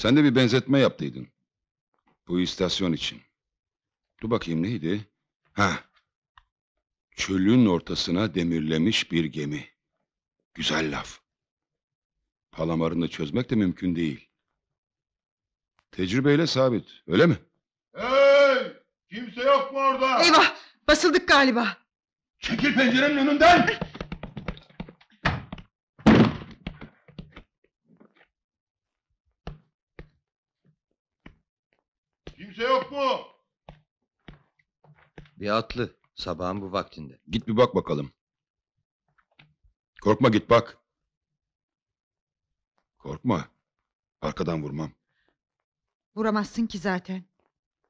Sen de bir benzetme yaptıydın. Bu istasyon için. Dur bakayım neydi? Ha. Çölün ortasına demirlemiş bir gemi. Güzel laf. Palamarını çözmek de mümkün değil. Tecrübeyle sabit, öyle mi? Hey! Kimse yok mu orada? Eyvah! Basıldık galiba. Çekil pencerenin önünden! Kimse yok mu? Bir atlı sabahın bu vaktinde. Git bir bak bakalım. Korkma git bak. Korkma. Arkadan vurmam. Vuramazsın ki zaten.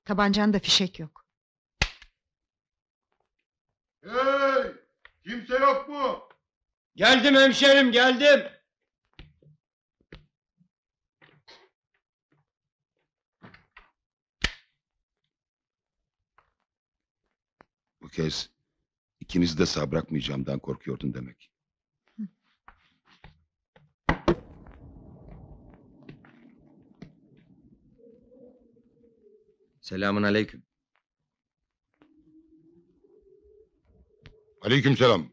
Tabancan da fişek yok. Hey! Kimse yok mu? Geldim hemşerim geldim. kez ikinizi de sağ bırakmayacağımdan korkuyordun demek. Hı. Selamun aleyküm. Aleyküm selam.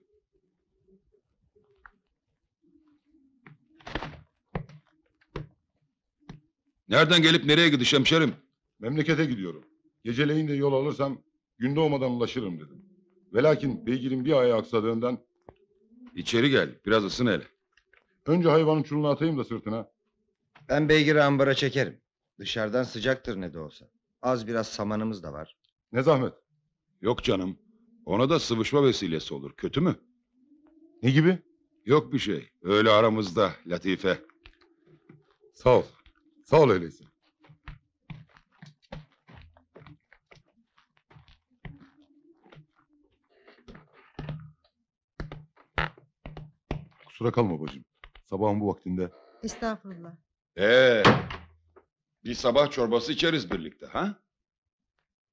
Nereden gelip nereye gidiş hemşerim? Memlekete gidiyorum. Geceleyin de yol alırsam Gün doğmadan ulaşırım dedim. Velakin beygirin bir ayağı aksadığından... içeri gel, biraz ısın hele. Önce hayvanın çulunu atayım da sırtına. Ben beygiri ambara çekerim. Dışarıdan sıcaktır ne de olsa. Az biraz samanımız da var. Ne zahmet? Yok canım. Ona da sıvışma vesilesi olur. Kötü mü? Ne gibi? Yok bir şey. Öyle aramızda Latife. Sağ ol. Sağ ol öyleyse. Kusura kalma bacım. Sabahın bu vaktinde. Estağfurullah. Ee, bir sabah çorbası içeriz birlikte ha?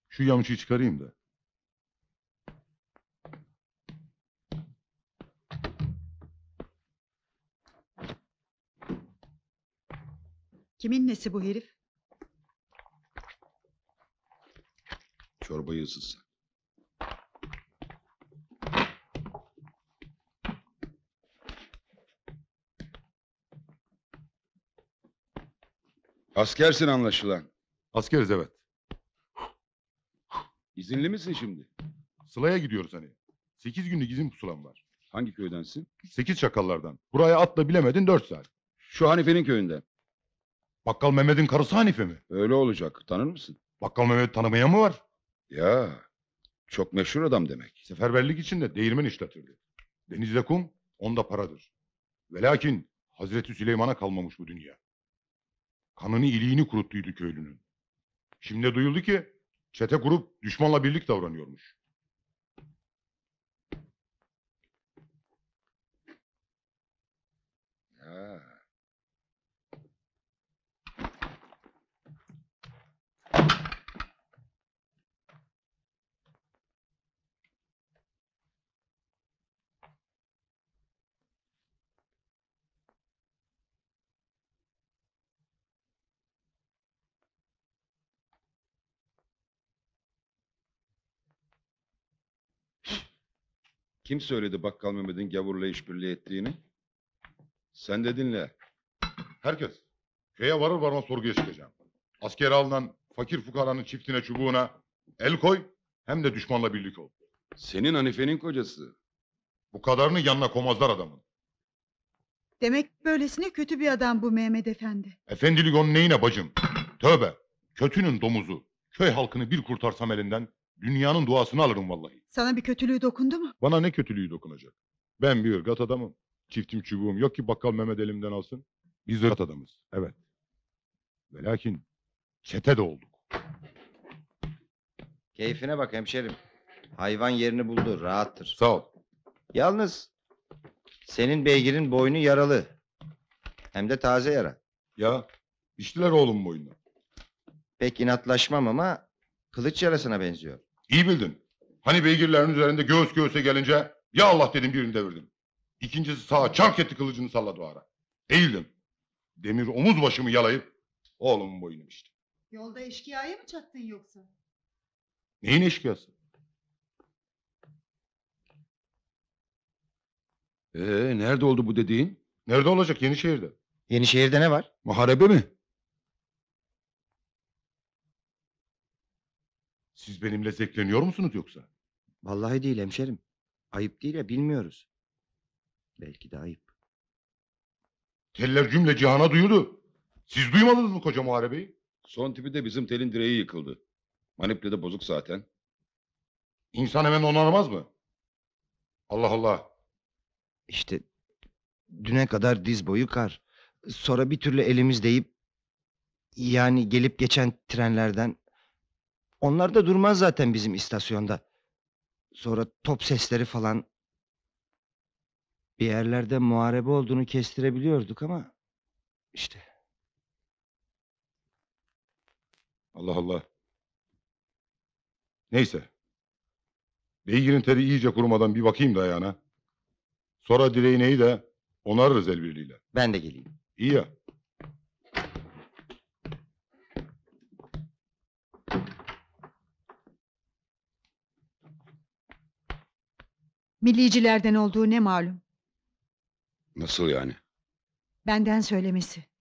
Şu yamçıyı çıkarayım da. Kimin nesi bu herif? Çorbayı ısıtsak. Askersin anlaşılan. Askeriz evet. İzinli misin şimdi? Sıla'ya gidiyoruz hani. Sekiz günlük izin pusulam var. Hangi köydensin? Sekiz çakallardan. Buraya atla bilemedin dört saat. Şu Hanife'nin köyünde. Bakkal Mehmet'in karısı Hanife mi? Öyle olacak. Tanır mısın? Bakkal Mehmet tanımaya mı var? Ya çok meşhur adam demek. Seferberlik de değirmen işletirdi. Denizde kum, onda paradır. Velakin Hazreti Süleyman'a kalmamış bu dünya. Kanını iliğini kuruttuydu köylünün. Şimdi duyuldu ki çete kurup düşmanla birlik davranıyormuş. Ha. Kim söyledi Bakkal Mehmet'in gavurla işbirliği ettiğini? Sen de dinle. Herkes. Köye varır varmaz sorguya çıkacağım. Askere alınan fakir fukaranın çiftine çubuğuna el koy hem de düşmanla birlik ol. Senin Hanife'nin kocası. Bu kadarını yanına komazlar adamın. Demek böylesine kötü bir adam bu Mehmet Efendi. Efendilik onun neyine bacım? Tövbe. Kötünün domuzu. Köy halkını bir kurtarsam elinden Dünyanın duasını alırım vallahi. Sana bir kötülüğü dokundu mu? Bana ne kötülüğü dokunacak? Ben bir ırgat adamım. Çiftim çubuğum yok ki bakkal Mehmet elimden alsın. Biz ırgat adamız, evet. Ve lakin çete de olduk. Keyfine bak hemşerim. Hayvan yerini buldu, rahattır. Sağ ol. Yalnız senin beygirin boynu yaralı. Hem de taze yara. Ya, iştiler oğlum boynuna. Pek inatlaşmam ama kılıç yarasına benziyor. İyi bildin. Hani beygirlerin üzerinde göğüs göğüse gelince ya Allah dedim birini devirdim. İkincisi sağa çark etti kılıcını salladı ara. Eğildim. Demir omuz başımı yalayıp oğlumun boynu işte. Yolda eşkıyaya mı çattın yoksa? Neyin eşkıyası? Ee, nerede oldu bu dediğin? Nerede olacak? Yenişehir'de. Yenişehir'de ne var? Muharebe mi? Siz benimle zevkleniyor musunuz yoksa? Vallahi değil hemşerim. Ayıp değil ya bilmiyoruz. Belki de ayıp. Teller cümle cihana duyuldu. Siz duymadınız mı koca muharebeyi? Son tipi de bizim telin direği yıkıldı. Maniple de bozuk zaten. İnsan hemen onaramaz mı? Allah Allah. İşte düne kadar diz boyu kar. Sonra bir türlü elimiz deyip yani gelip geçen trenlerden onlar da durmaz zaten bizim istasyonda. Sonra top sesleri falan. Bir yerlerde muharebe olduğunu kestirebiliyorduk ama işte. Allah Allah. Neyse. Beygirin teri iyice kurumadan bir bakayım da ayağına. Sonra direğineyi de onarırız el birliğiyle. Ben de geleyim. İyi ya. Millicilerden olduğu ne malum. Nasıl yani? Benden söylemesi.